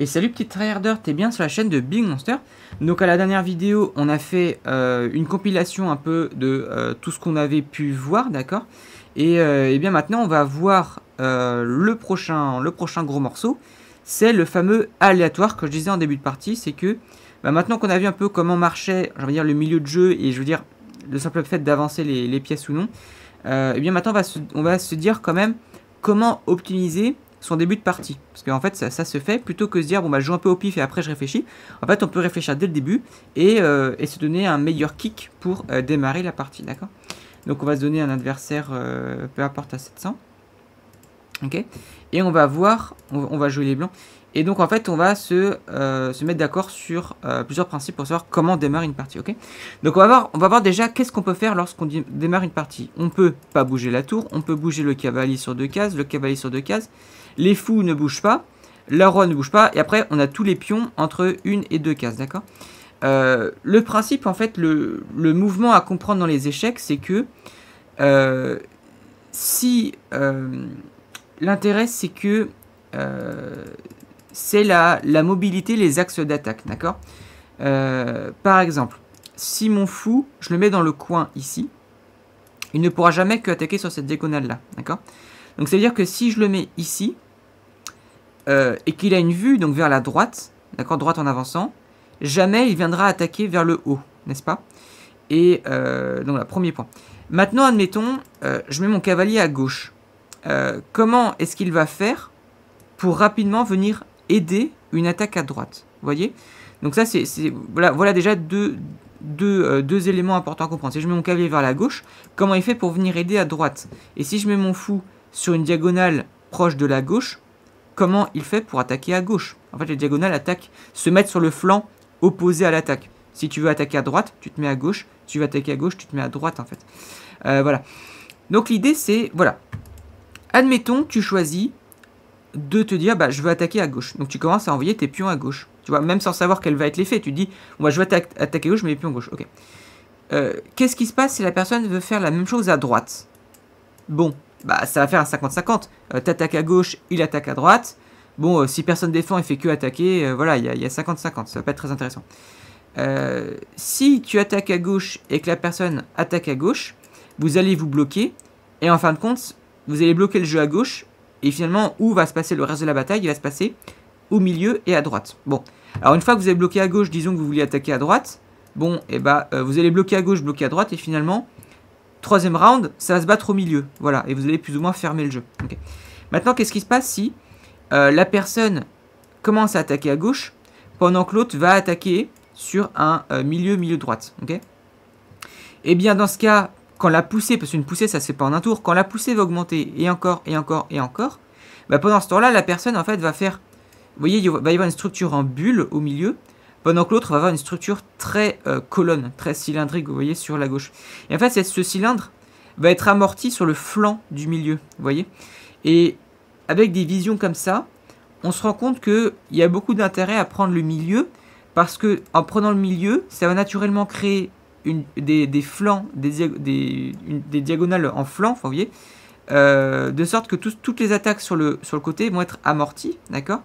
Et salut petit tryharder, t'es bien sur la chaîne de Big Monster Donc à la dernière vidéo, on a fait euh, une compilation un peu de euh, tout ce qu'on avait pu voir, d'accord et, euh, eh bien maintenant, on va voir le, prochain, le prochain gros morceau. C'est le fameux aléatoire que je disais en début de partie, c'est que bah, maintenant qu'on a vu un peu comment marchait dire, le milieu de jeu et je veux dire le simple fait d'avancer les, pièces ou non, et eh bien maintenant on va se dire quand même comment optimiser son début de partie. Parce qu'en fait, ça, se fait plutôt que se dire, bon, bah, je joue un peu au pif et après je réfléchis. En fait, on peut réfléchir dès le début et, euh, se donner un meilleur kick pour euh, démarrer la partie, d'accord Donc, on va se donner un adversaire, euh, peu importe, à 700. Ok Et on va voir, on, va jouer les blancs. Et donc, en fait, on va se, mettre d'accord sur plusieurs principes pour savoir comment démarrer démarre une partie, ok Donc, on va voir, on va voir déjà qu'est-ce qu'on peut faire lorsqu'on démarre une partie. On peut pas bouger la tour, on peut bouger le cavalier sur deux cases, le cavalier sur deux cases. Les fous ne bougent pas. La roi ne bouge pas. Et après, on a tous les pions entre une et deux cases, d'accord euh, Le principe, en fait, le, mouvement à comprendre dans les échecs, c'est que euh, si euh, l'intérêt, c'est que c'est la, la, mobilité, les axes d'attaque, d'accord Par exemple, si mon fou, je le mets dans le coin ici, il ne pourra jamais que attaquer sur cette diagonale-là, d'accord Donc, cest veut dire que si je le mets ici, euh, et qu'il a une vue donc vers la droite, d'accord, droite en avançant, jamais il viendra attaquer vers le haut, n'est-ce pas Et euh, donc là, premier point. Maintenant, admettons, euh, je mets mon cavalier à gauche. comment est-ce qu'il va faire pour rapidement venir aider une attaque à droite Vous voyez Donc ça, c'est voilà, déjà deux, deux, deux, éléments importants à comprendre. Si je mets mon cavalier vers la gauche, comment il fait pour venir aider à droite Et si je mets mon fou sur une diagonale proche de la gauche, comment il fait pour attaquer à gauche. En fait, les diagonales attaquent, se mettent sur le flanc opposé à l'attaque. Si tu veux attaquer à droite, tu te mets à gauche. Si tu veux attaquer à gauche, tu te mets à droite, en fait. Euh, voilà. Donc, l'idée, c'est... Voilà. Admettons, que tu choisis de te dire, bah, je veux attaquer à gauche. Donc, tu commences à envoyer tes pions à gauche. Tu vois, même sans savoir quel va être l'effet. Tu dis, moi, je veux attaquer à gauche, mais les pions à gauche. OK. Euh, qu'est-ce qui se passe si la personne veut faire la même chose à droite Bon, bah, ça va faire un 50-50. tu euh, T'attaques à gauche, il attaque à droite. Bon, euh, si personne défend, il fait que attaquer. Euh, voilà, il y a 50-50. Ça va pas être très intéressant. si tu attaques à gauche et que la personne attaque à gauche, vous allez vous bloquer. Et en fin de compte, vous allez bloquer le jeu à gauche. Et finalement, où va se passer le reste de la bataille Il va se passer au milieu et à droite. Bon, alors une fois que vous avez bloqué à gauche, disons que vous voulez attaquer à droite. Bon, et eh bah, ben, vous allez bloquer à gauche, bloquer à droite. Et finalement, Troisième round, ça va se battre au milieu. Voilà, et vous allez plus ou moins fermer le jeu. Maintenant, qu'est-ce qui se passe si euh, la personne commence à attaquer à gauche pendant que l'autre va attaquer sur un euh, milieu, milieu droite ok Et eh bien, dans ce cas, quand la poussée, parce qu'une poussée, ça se fait pas en un tour, quand la poussée va augmenter, et encore, et encore, et encore, bah, pendant ce temps-là, la personne, en fait, va faire... Vous voyez, il va y avoir une structure en bulle au milieu, pendant que l'autre va avoir une structure très euh, colonne, très cylindrique, vous voyez, sur la gauche. Et en fait, ce cylindre va être amorti sur le flanc du milieu, vous voyez. Et avec des visions comme ça, on se rend compte qu'il y a beaucoup d'intérêt à prendre le milieu, parce que en prenant le milieu, ça va naturellement créer des, flancs, des, diagonales en flanc, vous voyez, euh, de sorte que toutes les attaques sur le, sur le côté vont être amorties, d'accord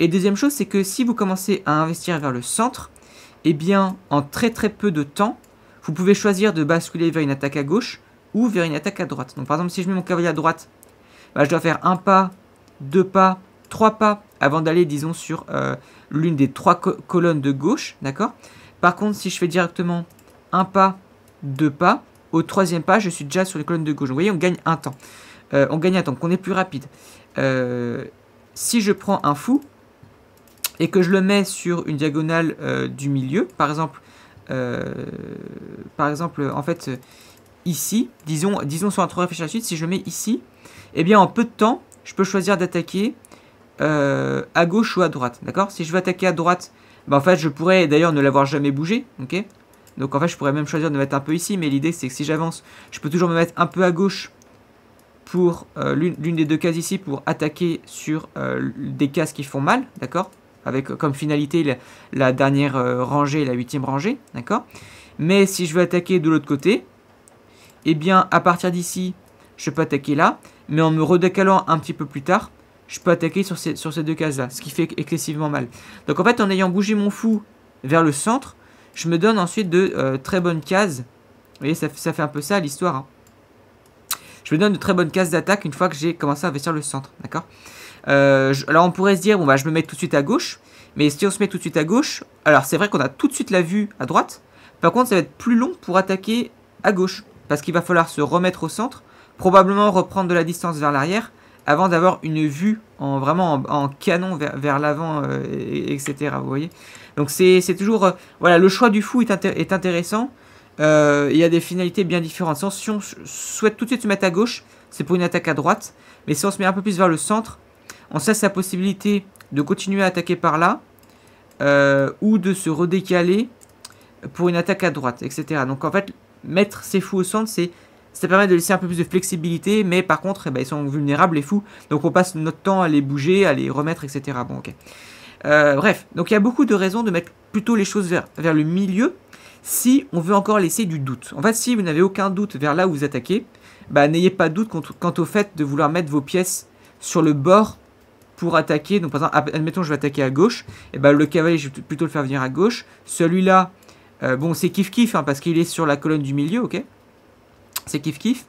et deuxième chose, c'est que si vous commencez à investir vers le centre, eh bien, en très très peu de temps, vous pouvez choisir de basculer vers une attaque à gauche ou vers une attaque à droite. Donc par exemple, si je mets mon cavalier à droite, bah, je dois faire un pas, deux pas, trois pas avant d'aller, disons, sur euh, l'une des trois colonnes de gauche, d'accord Par contre, si je fais directement un pas, deux pas, au troisième pas, je suis déjà sur les colonnes de gauche. vous voyez, on gagne un temps. Euh, on gagne un temps, qu'on est plus rapide. Euh, si je prends un fou, et que je le mets sur une diagonale euh, du milieu, par exemple, euh, par exemple, en fait, ici, disons, disons sur un 3 à la suite, si je le mets ici, eh bien, en peu de temps, je peux choisir d'attaquer euh, à gauche ou à droite, d'accord Si je veux attaquer à droite, bah, en fait, je pourrais d'ailleurs ne l'avoir jamais bougé, ok Donc, en fait, je pourrais même choisir de mettre un peu ici, mais l'idée, c'est que si j'avance, je peux toujours me mettre un peu à gauche pour l'une des deux cases ici pour attaquer sur des cases qui font mal, d'accord avec comme finalité la, dernière euh, rangée, la huitième rangée, d'accord Mais si je veux attaquer de l'autre côté, eh bien, à partir d'ici, je peux attaquer là, mais en me redécalant un petit peu plus tard, je peux attaquer sur ces, deux cases-là, ce qui fait excessivement mal. Donc en fait, en ayant bougé mon fou vers le centre, je me donne ensuite de euh, très bonnes cases. Vous voyez, ça, fait un peu ça l'histoire. Hein. Je me donne de très bonnes cases d'attaque une fois que j'ai commencé à investir le centre, d'accord euh, alors on pourrait se dire, bon bah je me mets tout de suite à gauche, mais si on se met tout de suite à gauche, alors c'est vrai qu'on a tout de suite la vue à droite, par contre ça va être plus long pour attaquer à gauche, parce qu'il va falloir se remettre au centre, probablement reprendre de la distance vers l'arrière, avant d'avoir une vue en, vraiment en, canon vers, l'avant, euh, etc. Vous voyez Donc c'est toujours... Euh, voilà, le choix du fou est, est intéressant, il y a des finalités bien différentes. Si on souhaite tout de suite se mettre à gauche, c'est pour une attaque à droite, mais si on se met un peu plus vers le centre, on sait sa possibilité de continuer à attaquer par là euh, ou de se redécaler pour une attaque à droite, etc. Donc en fait, mettre ces fous au centre, c'est ça permet de laisser un peu plus de flexibilité, mais par contre, eh ben, ils sont vulnérables, les fous. Donc on passe notre temps à les bouger, à les remettre, etc. Bon, ok. Euh, bref, donc il y a beaucoup de raisons de mettre plutôt les choses vers, le milieu si on veut encore laisser du doute. En fait, si vous n'avez aucun doute vers là où vous attaquez, bah, n'ayez pas de doute quant, au fait de vouloir mettre vos pièces sur le bord pour attaquer. Donc, par exemple, admettons, je vais attaquer à gauche. Et eh ben, le cavalier, je vais plutôt le faire venir à gauche. Celui-là, euh, bon, c'est kiff-kiff, hein, parce qu'il est sur la colonne du milieu, ok C'est kiff-kiff.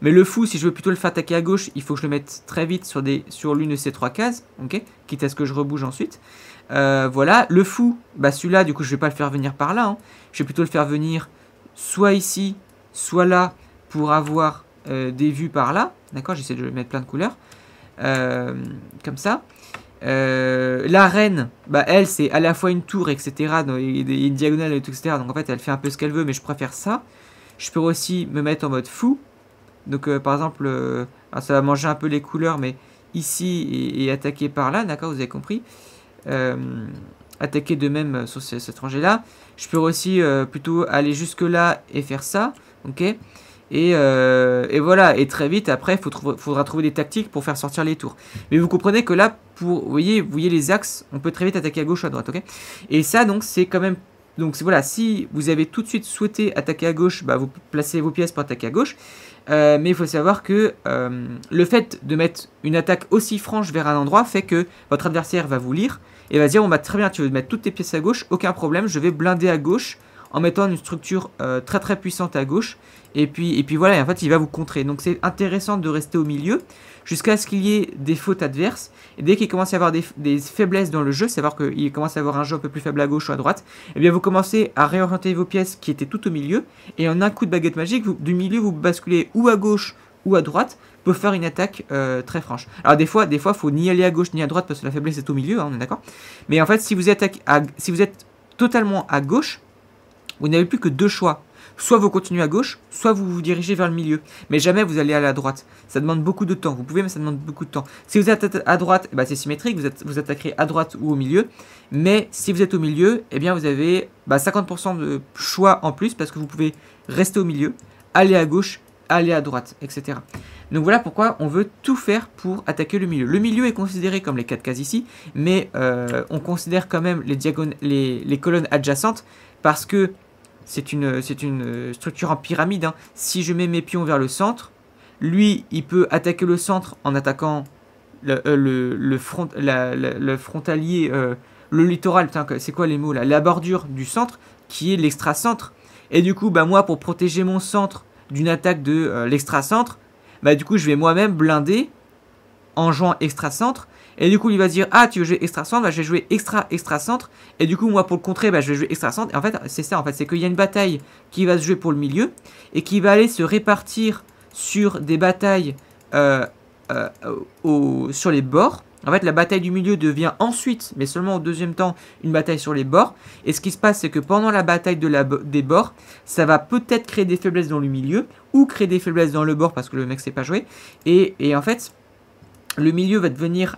Mais le fou, si je veux plutôt le faire attaquer à gauche, il faut que je le mette très vite sur, sur l'une de ces trois cases, ok Quitte à ce que je rebouge ensuite. Euh, voilà, le fou, bah celui-là, du coup, je vais pas le faire venir par là. Hein. Je vais plutôt le faire venir soit ici, soit là, pour avoir euh, des vues par là. D'accord J'essaie de mettre plein de couleurs. Euh, comme ça. Euh, la reine, bah elle, c'est à la fois une tour, etc. Et une diagonale, etc. Donc en fait, elle fait un peu ce qu'elle veut, mais je préfère ça. Je peux aussi me mettre en mode fou. Donc euh, par exemple, ça va manger un peu les couleurs, mais ici et, attaquer par là, d'accord, vous avez compris. attaquer de même sur cette rangée là Je peux aussi plutôt aller jusque-là et faire ça, ok euh, et, voilà, et très vite après, il faudra trouver des tactiques pour faire sortir les tours. Mais vous comprenez que là, pour, vous, voyez, les axes, on peut très vite attaquer à gauche ou à droite, Et ça, donc, c'est quand même... Donc voilà, si vous avez tout de suite souhaité attaquer à gauche, bah, vous placez vos pièces pour attaquer à gauche. Euh, mais il faut savoir que euh, le fait de mettre une attaque aussi franche vers un endroit fait que votre adversaire va vous lire et va dire, on va bah, très bien, tu veux mettre toutes tes pièces à gauche, aucun problème, je vais blinder à gauche en mettant une structure très très puissante à gauche et puis, et puis voilà, en fait, il va vous contrer. Donc c'est intéressant de rester au milieu jusqu'à ce qu'il y ait des fautes adverses. Et dès qu'il commence à avoir des, faiblesses dans le jeu, savoir qu'il commence à avoir un jeu un peu plus faible à gauche ou à droite, et eh bien vous commencez à réorienter vos pièces qui étaient tout au milieu. Et en un coup de baguette magique, du milieu, vous basculez ou à gauche ou à droite pour faire une attaque euh, très franche. Alors des fois, des fois, faut ni aller à gauche ni à droite parce que la faiblesse est au milieu, hein, on est d'accord. Mais en fait, si vous, si vous êtes totalement à gauche, vous n'avez plus que deux choix Soit vous continuez à gauche, soit vous vous dirigez vers le milieu. Mais jamais vous allez à la droite. Ça demande beaucoup de temps. Vous pouvez, mais ça demande beaucoup de temps. Si vous êtes à droite, eh ben, c'est symétrique. Vous, êtes, attaquerez à droite ou au milieu. Mais si vous êtes au milieu, eh bien, vous avez 50% bah, de choix en plus parce que vous pouvez rester au milieu, aller à gauche, aller à droite, etc. Donc voilà pourquoi on veut tout faire pour attaquer le milieu. Le milieu est considéré comme les quatre cases ici, mais euh, on considère quand même les, les colonnes adjacentes parce que c'est une, une, structure en pyramide. Hein. Si je mets mes pions vers le centre, lui, il peut attaquer le centre en attaquant le, euh, front, le frontalier, euh, le littoral, c'est quoi les mots là La bordure du centre, qui est l'extra-centre, Et du coup, bah, moi, pour protéger mon centre d'une attaque de euh, l'extra-centre, bah, du coup, je vais moi-même blinder en jouant extra-centre, et du coup, il va se dire Ah, tu veux jouer extra centre bah, Je vais jouer extra, extra centre. Et du coup, moi, pour le contrer, bah, je vais jouer extra centre. Et en fait, c'est ça, en fait. C'est qu'il y a une bataille qui va se jouer pour le milieu et qui va aller se répartir sur des batailles euh, euh, au, sur les bords. En fait, la bataille du milieu devient ensuite, mais seulement au deuxième temps, une bataille sur les bords. Et ce qui se passe, c'est que pendant la bataille de la, des bords, ça va peut-être créer des faiblesses dans le milieu, ou créer des faiblesses dans le bord parce que le mec sait pas jouer. Et, et en fait, le milieu va devenir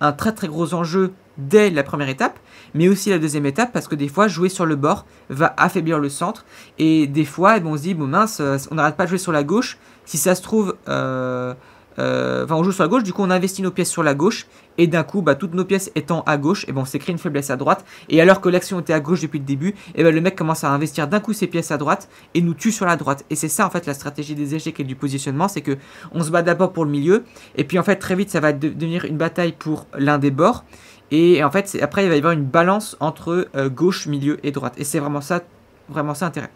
un très très gros enjeu dès la première étape, mais aussi la deuxième étape, parce que des fois, jouer sur le bord va affaiblir le centre, et des fois, eh ben, on se dit, bon mince, euh, on n'arrête pas de jouer sur la gauche, si ça se trouve, euh, euh, enfin on joue sur la gauche, du coup on investit nos pièces sur la gauche, et d'un coup, bah, toutes nos pièces étant à gauche, et eh bon on s'est une faiblesse à droite, et alors que l'action était à gauche depuis le début, et eh ben, le mec commence à investir d'un coup ses pièces à droite, et nous tue sur la droite. Et c'est ça en fait la stratégie des échecs et du positionnement, c'est que on se bat d'abord pour le milieu, et puis en fait très vite ça va devenir une bataille pour l'un des bords, et en fait après il va y avoir une balance entre euh, gauche, milieu et droite, et c'est vraiment ça, vraiment ça intérêt.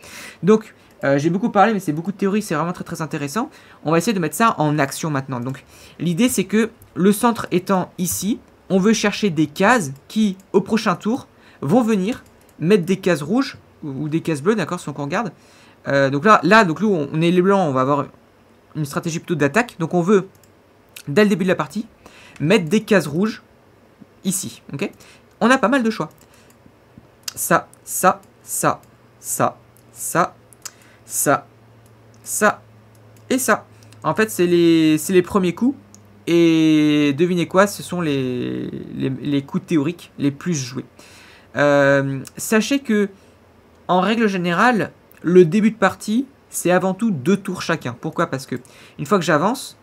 Donc euh, j'ai beaucoup parlé, mais c'est beaucoup de théorie, c'est vraiment très très intéressant. On va essayer de mettre ça en action maintenant. Donc l'idée c'est que le centre étant ici, on veut chercher des cases qui, au prochain tour, vont venir mettre des cases rouges ou, des cases bleues, d'accord, si on regarde. Euh, donc là, là, donc nous, on est les blancs, on va avoir une stratégie plutôt d'attaque. Donc on veut, dès le début de la partie, mettre des cases rouges ici. ok on a pas mal de choix. Ça, ça, ça, ça, ça, ça, ça et ça. En fait, c'est les, les premiers coups. Et devinez quoi, ce sont les, les, coups théoriques les plus joués. Euh, sachez que, en règle générale, le début de partie, c'est avant tout deux tours chacun. Pourquoi Parce que une fois que j'avance,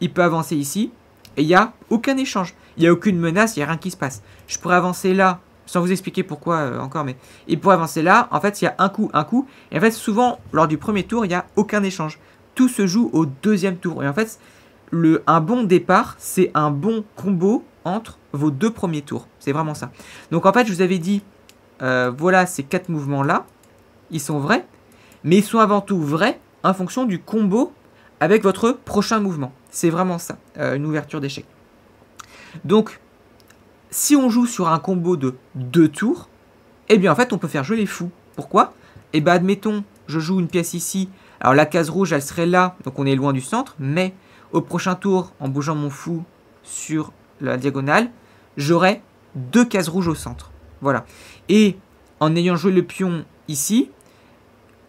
il peut avancer ici, et il n'y a aucun échange. Il n'y a aucune menace, il n'y a rien qui se passe. Je pourrais avancer là, sans vous expliquer pourquoi euh, encore, mais. Et pour avancer là, en fait, il y a un coup, un coup. Et en fait, souvent, lors du premier tour, il n'y a aucun échange. Tout se joue au deuxième tour. Et en fait, le, un bon départ, c'est un bon combo entre vos deux premiers tours. C'est vraiment ça. Donc en fait, je vous avais dit, euh, voilà ces quatre mouvements-là, ils sont vrais, mais ils sont avant tout vrais en fonction du combo avec votre prochain mouvement. C'est vraiment ça, euh, une ouverture d'échec. Donc, si on joue sur un combo de deux tours, eh bien en fait on peut faire jouer les fous. Pourquoi Eh bien admettons, je joue une pièce ici, alors la case rouge elle serait là, donc on est loin du centre, mais au prochain tour, en bougeant mon fou sur la diagonale, j'aurai deux cases rouges au centre. Voilà. Et en ayant joué le pion ici,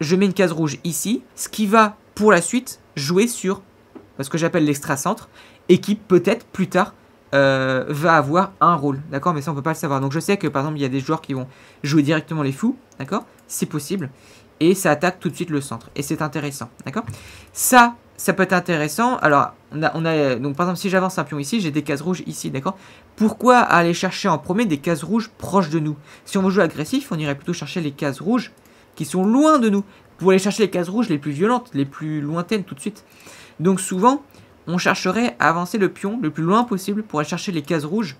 je mets une case rouge ici, ce qui va pour la suite jouer sur ce que j'appelle l'extra-centre, et qui peut-être plus tard euh, va avoir un rôle, d'accord Mais ça, on peut pas le savoir. Donc je sais que, par exemple, il y a des joueurs qui vont jouer directement les fous, d'accord C'est possible. Et ça attaque tout de suite le centre. Et c'est intéressant, d'accord Ça, ça peut être intéressant. Alors, on a, on a donc par exemple, si j'avance un pion ici, j'ai des cases rouges ici, d'accord Pourquoi aller chercher en premier des cases rouges proches de nous Si on veut jouer agressif, on irait plutôt chercher les cases rouges qui sont loin de nous, pour aller chercher les cases rouges les plus violentes, les plus lointaines tout de suite. Donc souvent, on chercherait à avancer le pion le plus loin possible pour aller chercher les cases rouges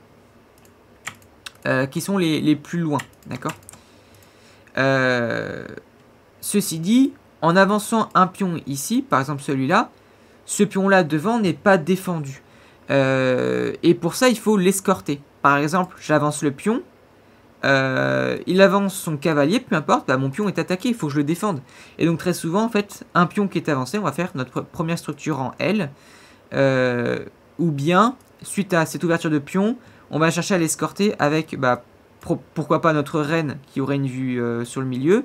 euh, qui sont les, plus loin. D'accord euh, Ceci dit, en avançant un pion ici, par exemple celui-là, ce pion-là devant n'est pas défendu. Euh, et pour ça, il faut l'escorter. Par exemple, j'avance le pion, il avance son cavalier, peu importe, bah, mon pion est attaqué, il faut que je le défende. Et donc très souvent, en fait, un pion qui est avancé, on va faire notre première structure en L, euh, ou bien, suite à cette ouverture de pion, on va chercher à l'escorter avec, bah, pourquoi pas notre reine qui aurait une vue euh, sur le milieu.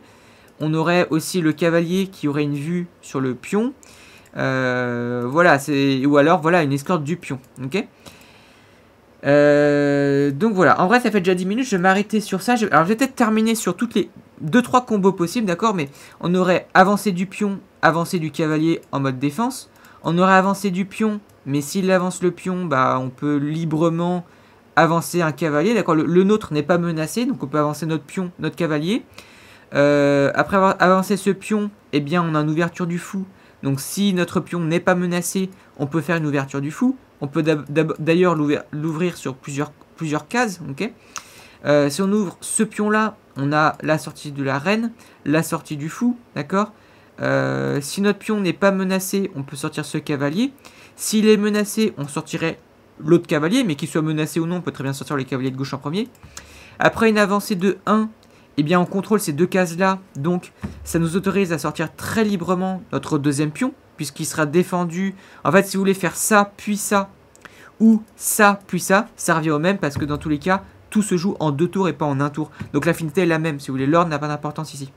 On aurait aussi le cavalier qui aurait une vue sur le pion. Euh, voilà, c'est ou alors voilà une escorte du pion. Ok. donc voilà, en vrai ça fait déjà 10 minutes, je vais m'arrêter sur ça. Alors je vais peut-être terminer sur toutes les 2-3 combos possibles, d'accord Mais on aurait avancé du pion, avancé du cavalier en mode défense, on aurait avancé du pion, mais s'il avance le pion, bah, on peut librement avancer un cavalier. D'accord, le, nôtre n'est pas menacé, donc on peut avancer notre pion, notre cavalier. Euh, après avoir avancé ce pion, eh bien, on a une ouverture du fou. Donc si notre pion n'est pas menacé, on peut faire une ouverture du fou. On peut d'ailleurs l'ouvrir sur plusieurs, plusieurs cases. Euh, si on ouvre ce pion-là, on a la sortie de la reine, la sortie du fou, d'accord euh, si notre pion n'est pas menacé, on peut sortir ce cavalier. S'il est menacé, on sortirait l'autre cavalier, mais qu'il soit menacé ou non, on peut très bien sortir les cavaliers de gauche en premier. Après une avancée de 1, eh bien on contrôle ces deux cases-là, donc ça nous autorise à sortir très librement notre deuxième pion, puisqu'il sera défendu. En fait, si vous voulez faire ça, puis ça, ou ça, puis ça, ça revient au même, parce que dans tous les cas, tout se joue en deux tours et pas en un tour. Donc l'affinité est la même, si vous voulez, l'ordre n'a pas d'importance ici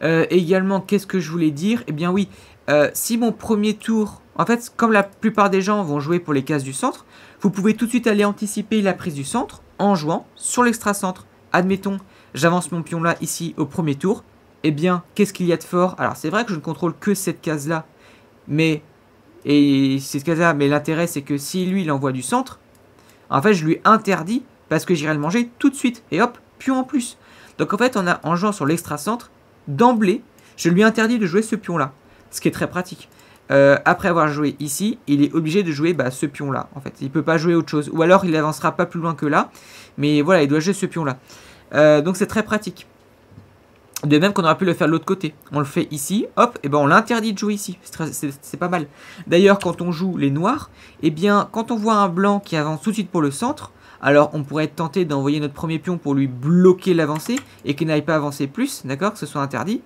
et euh, également, qu'est-ce que je voulais dire Eh bien oui, euh, si mon premier tour, en fait, comme la plupart des gens vont jouer pour les cases du centre, vous pouvez tout de suite aller anticiper la prise du centre en jouant sur l'extra-centre. Admettons, j'avance mon pion là, ici, au premier tour. Eh bien, qu'est-ce qu'il y a de fort Alors, c'est vrai que je ne contrôle que cette case-là, mais... Et cette case-là, mais l'intérêt, c'est que si lui, il envoie du centre, en fait, je lui interdis parce que j'irai le manger tout de suite. Et hop, pion en plus. Donc en fait, on a, en jouant sur l'extra-centre, d'emblée, je lui interdis de jouer ce pion-là. Ce qui est très pratique. Euh, après avoir joué ici, il est obligé de jouer bah, ce pion-là. En fait, il peut pas jouer autre chose. Ou alors, il n'avancera pas plus loin que là. Mais voilà, il doit jouer ce pion-là. Euh, donc, c'est très pratique. De même qu'on aurait pu le faire de l'autre côté. On le fait ici, hop, et ben on l'interdit de jouer ici. C'est pas mal. D'ailleurs, quand on joue les noirs, et eh bien quand on voit un blanc qui avance tout de suite pour le centre, alors on pourrait être tenté d'envoyer notre premier pion pour lui bloquer l'avancée et qu'il n'aille pas avancer plus, d'accord Que ce soit interdit.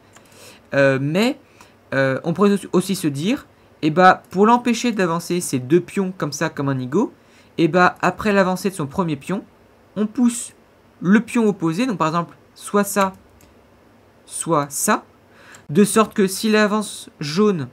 Euh, mais euh, on pourrait aussi se dire, et eh bah, ben, pour l'empêcher d'avancer ses deux pions comme ça, comme un ego, et eh bah, ben, après l'avancée de son premier pion, on pousse le pion opposé, donc par exemple, soit ça, soit ça, de sorte que s'il avance jaune,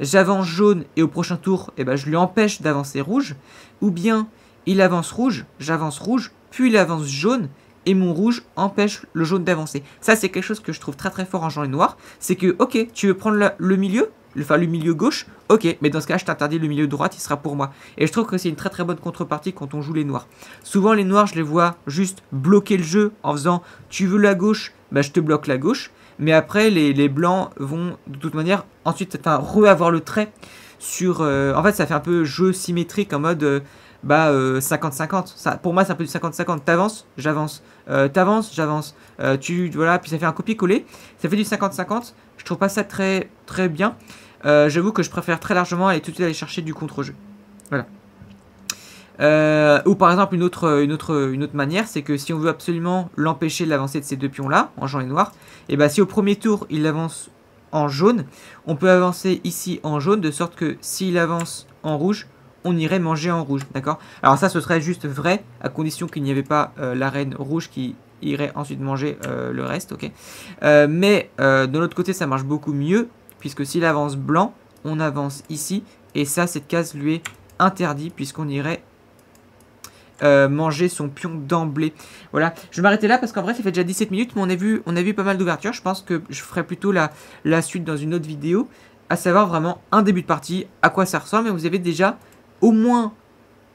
j'avance jaune et au prochain tour, eh ben, je lui empêche d'avancer rouge, ou bien il avance rouge, j'avance rouge, puis il avance jaune, et mon rouge empêche le jaune d'avancer. Ça, c'est quelque chose que je trouve très très fort en jouant les noirs, C'est que, ok, tu veux prendre le milieu, le, enfin le milieu gauche, ok, mais dans ce cas, je t'interdis le milieu droite, il sera pour moi. Et je trouve que c'est une très très bonne contrepartie quand on joue les noirs. Souvent, les noirs, je les vois juste bloquer le jeu en faisant tu veux la gauche, bah je te bloque la gauche. Mais après, les, blancs vont de toute manière ensuite enfin, re-avoir le trait sur. Euh, en fait, ça fait un peu jeu symétrique en mode. Euh, bah 50-50. Euh, ça pour moi, c'est un peu du 50-50. T'avances, j'avance. Euh, t'avances, j'avance. Euh, tu voilà, puis ça fait un copier-coller. Ça fait du 50-50. Je trouve pas ça très très bien. J'avoue que je préfère très largement aller tout de suite aller chercher du contre-jeu. Voilà. ou par exemple une autre, une autre, une autre manière, c'est que si on veut absolument l'empêcher de l'avancer de ces deux pions là, en jaune et noir, et eh ben si au premier tour il avance en jaune, on peut avancer ici en jaune de sorte que s'il avance en rouge, on irait manger en rouge, d'accord Alors ça, ce serait juste vrai, à condition qu'il n'y avait pas euh, la reine rouge qui irait ensuite manger euh, le reste, ok euh, Mais de l'autre côté, ça marche beaucoup mieux, puisque s'il avance blanc, on avance ici, et ça, cette case lui est interdite, puisqu'on irait manger son pion d'emblée. Voilà, je vais m'arrêter là parce qu'en vrai ça fait déjà 17 minutes, mais on a vu, on a vu pas mal d'ouvertures. Je pense que je ferai plutôt la, la suite dans une autre vidéo, à savoir vraiment un début de partie, à quoi ça ressemble, et vous avez déjà au moins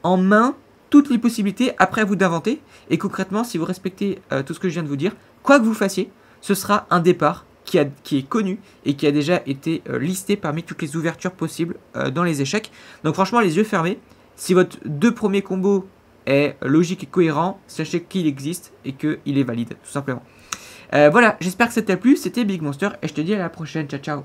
en main toutes les possibilités après vous d'inventer. Et concrètement, si vous respectez euh, tout ce que je viens de vous dire, quoi que vous fassiez, ce sera un départ qui, est connu et qui a déjà été euh, listé parmi toutes les ouvertures possibles euh, dans les échecs. Donc franchement, les yeux fermés, si votre deux premiers combos est logique et cohérent, sachez qu'il existe et qu'il est valide, tout simplement. voilà, j'espère que ça t'a plu, c'était Big Monster et je te dis à la prochaine, ciao ciao